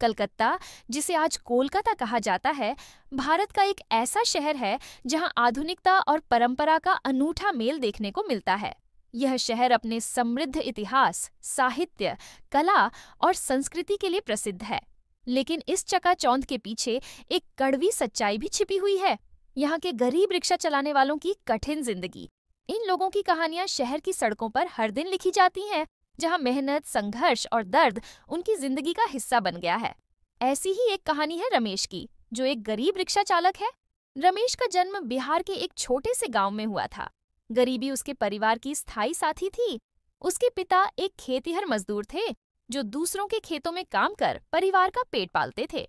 कलकत्ता जिसे आज कोलकाता कहा जाता है भारत का एक ऐसा शहर है जहां आधुनिकता और परंपरा का अनूठा मेल देखने को मिलता है यह शहर अपने समृद्ध इतिहास साहित्य कला और संस्कृति के लिए प्रसिद्ध है लेकिन इस चकाचौंध के पीछे एक कड़वी सच्चाई भी छिपी हुई है यहाँ के गरीब रिक्शा चलाने वालों की कठिन जिंदगी इन लोगों की कहानियां शहर की सड़कों पर हर दिन लिखी जाती हैं जहां मेहनत संघर्ष और दर्द उनकी जिंदगी का हिस्सा बन गया है ऐसी ही एक कहानी है रमेश की जो एक गरीब रिक्शा चालक है रमेश का जन्म बिहार के एक छोटे से गांव में हुआ था गरीबी उसके परिवार की स्थायी साथी थी उसके पिता एक खेतीहर मजदूर थे जो दूसरों के खेतों में काम कर परिवार का पेट पालते थे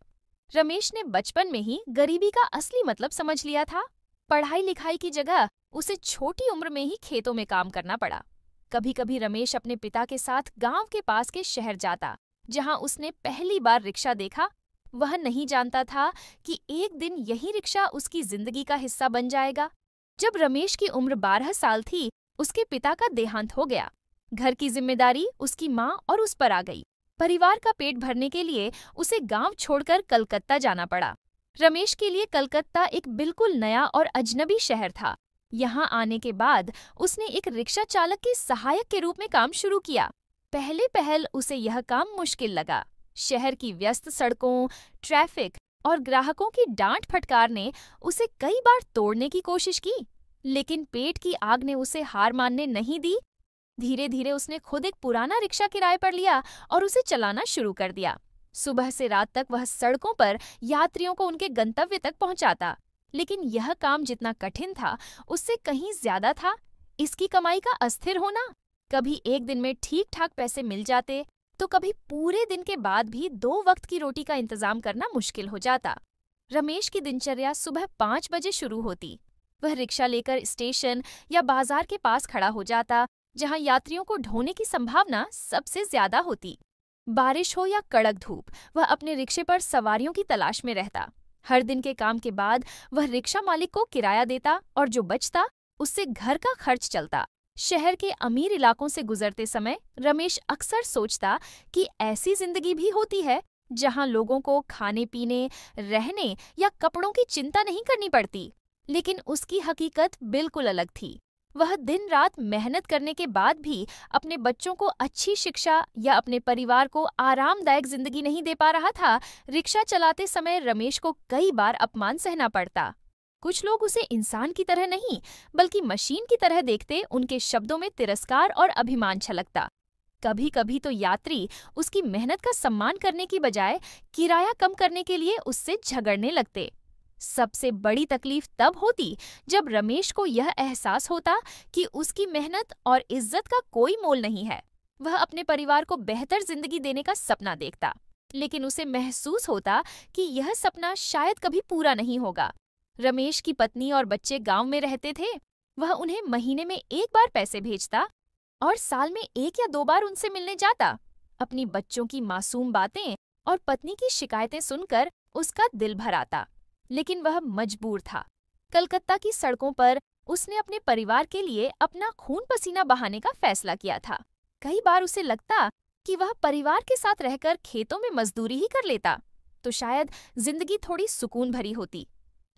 रमेश ने बचपन में ही गरीबी का असली मतलब समझ लिया था पढ़ाई लिखाई की जगह उसे छोटी उम्र में ही खेतों में काम करना पड़ा कभी कभी रमेश अपने पिता के साथ गांव के पास के शहर जाता जहां उसने पहली बार रिक्शा देखा वह नहीं जानता था कि एक दिन यही रिक्शा उसकी जिंदगी का हिस्सा बन जाएगा जब रमेश की उम्र बारह साल थी उसके पिता का देहांत हो गया घर की जिम्मेदारी उसकी माँ और उस पर आ गई परिवार का पेट भरने के लिए उसे गांव छोड़कर कलकत्ता जाना पड़ा रमेश के लिए कलकत्ता एक बिल्कुल नया और अजनबी शहर था यहाँ आने के बाद उसने एक रिक्शा चालक के सहायक के रूप में काम शुरू किया पहले पहल उसे यह काम मुश्किल लगा शहर की व्यस्त सड़कों ट्रैफिक और ग्राहकों की डांट फटकार ने उसे कई बार तोड़ने की कोशिश की लेकिन पेट की आग ने उसे हार मानने नहीं दी धीरे धीरे उसने खुद एक पुराना रिक्शा किराए पर लिया और उसे चलाना शुरू कर दिया सुबह से रात तक वह सड़कों पर यात्रियों को उनके गंतव्य तक पहुंचाता लेकिन यह काम जितना कठिन था उससे कहीं ज्यादा था इसकी कमाई का अस्थिर होना कभी एक दिन में ठीक ठाक पैसे मिल जाते तो कभी पूरे दिन के बाद भी दो वक्त की रोटी का इंतजाम करना मुश्किल हो जाता रमेश की दिनचर्या सुबह पाँच बजे शुरू होती वह रिक्शा लेकर स्टेशन या बाजार के पास खड़ा हो जाता जहां यात्रियों को ढोने की संभावना सबसे ज्यादा होती बारिश हो या कड़क धूप वह अपने रिक्शे पर सवारियों की तलाश में रहता हर दिन के काम के बाद वह रिक्शा मालिक को किराया देता और जो बचता उससे घर का खर्च चलता शहर के अमीर इलाकों से गुजरते समय रमेश अक्सर सोचता कि ऐसी जिंदगी भी होती है जहां लोगों को खाने पीने रहने या कपड़ों की चिंता नहीं करनी पड़ती लेकिन उसकी हकीकत बिल्कुल अलग थी वह दिन रात मेहनत करने के बाद भी अपने बच्चों को अच्छी शिक्षा या अपने परिवार को आरामदायक जिंदगी नहीं दे पा रहा था रिक्शा चलाते समय रमेश को कई बार अपमान सहना पड़ता कुछ लोग उसे इंसान की तरह नहीं बल्कि मशीन की तरह देखते उनके शब्दों में तिरस्कार और अभिमान छलकता कभी कभी तो यात्री उसकी मेहनत का सम्मान करने की बजाय किराया कम करने के लिए उससे झगड़ने लगते सबसे बड़ी तकलीफ तब होती जब रमेश को यह एहसास होता कि उसकी मेहनत और इज्जत का कोई मोल नहीं है वह अपने परिवार को बेहतर जिंदगी देने का सपना देखता लेकिन उसे महसूस होता कि यह सपना शायद कभी पूरा नहीं होगा रमेश की पत्नी और बच्चे गांव में रहते थे वह उन्हें महीने में एक बार पैसे भेजता और साल में एक या दो बार उनसे मिलने जाता अपनी बच्चों की मासूम बातें और पत्नी की शिकायतें सुनकर उसका दिल भर आता लेकिन वह मजबूर था कलकत्ता की सड़कों पर उसने अपने परिवार के लिए अपना खून पसीना बहाने का फैसला किया था कई बार उसे लगता कि वह परिवार के साथ रहकर खेतों में मजदूरी ही कर लेता तो शायद जिंदगी थोड़ी सुकून भरी होती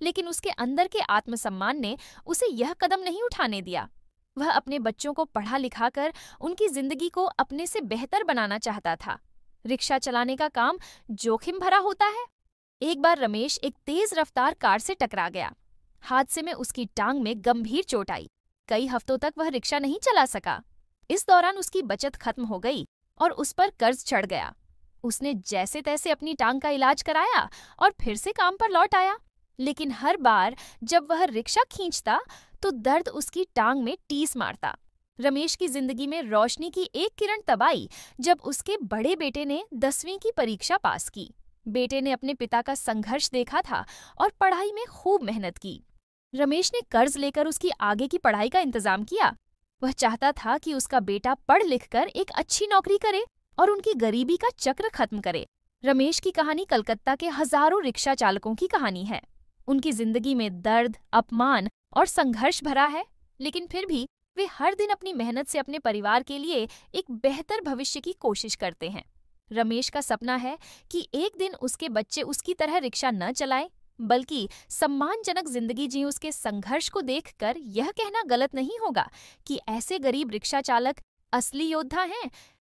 लेकिन उसके अंदर के आत्मसम्मान ने उसे यह कदम नहीं उठाने दिया वह अपने बच्चों को पढ़ा लिखा कर उनकी जिंदगी को अपने से बेहतर बनाना चाहता था रिक्शा चलाने का काम जोखिम भरा होता है एक बार रमेश एक तेज रफ्तार कार से टकरा गया हादसे में उसकी टांग में गंभीर चोट आई कई हफ्तों तक वह रिक्शा नहीं चला सका इस दौरान उसकी बचत खत्म हो गई और उस पर कर्ज चढ़ गया उसने जैसे तैसे अपनी टांग का इलाज कराया और फिर से काम पर लौट आया लेकिन हर बार जब वह रिक्शा खींचता तो दर्द उसकी टांग में टीस मारता रमेश की जिंदगी में रोशनी की एक किरण तबाई जब उसके बड़े बेटे ने दसवीं की परीक्षा पास की बेटे ने अपने पिता का संघर्ष देखा था और पढ़ाई में खूब मेहनत की रमेश ने कर्ज लेकर उसकी आगे की पढ़ाई का इंतजाम किया वह चाहता था कि उसका बेटा पढ़ लिख कर एक अच्छी नौकरी करे और उनकी गरीबी का चक्र खत्म करे रमेश की कहानी कलकत्ता के हजारों रिक्शा चालकों की कहानी है उनकी जिंदगी में दर्द अपमान और संघर्ष भरा है लेकिन फिर भी वे हर दिन अपनी मेहनत से अपने परिवार के लिए एक बेहतर भविष्य की कोशिश करते हैं रमेश का सपना है कि एक दिन उसके बच्चे उसकी तरह रिक्शा न चलाएं बल्कि सम्मानजनक जिंदगी जी उसके संघर्ष को देखकर यह कहना गलत नहीं होगा कि ऐसे गरीब रिक्शा चालक असली योद्धा हैं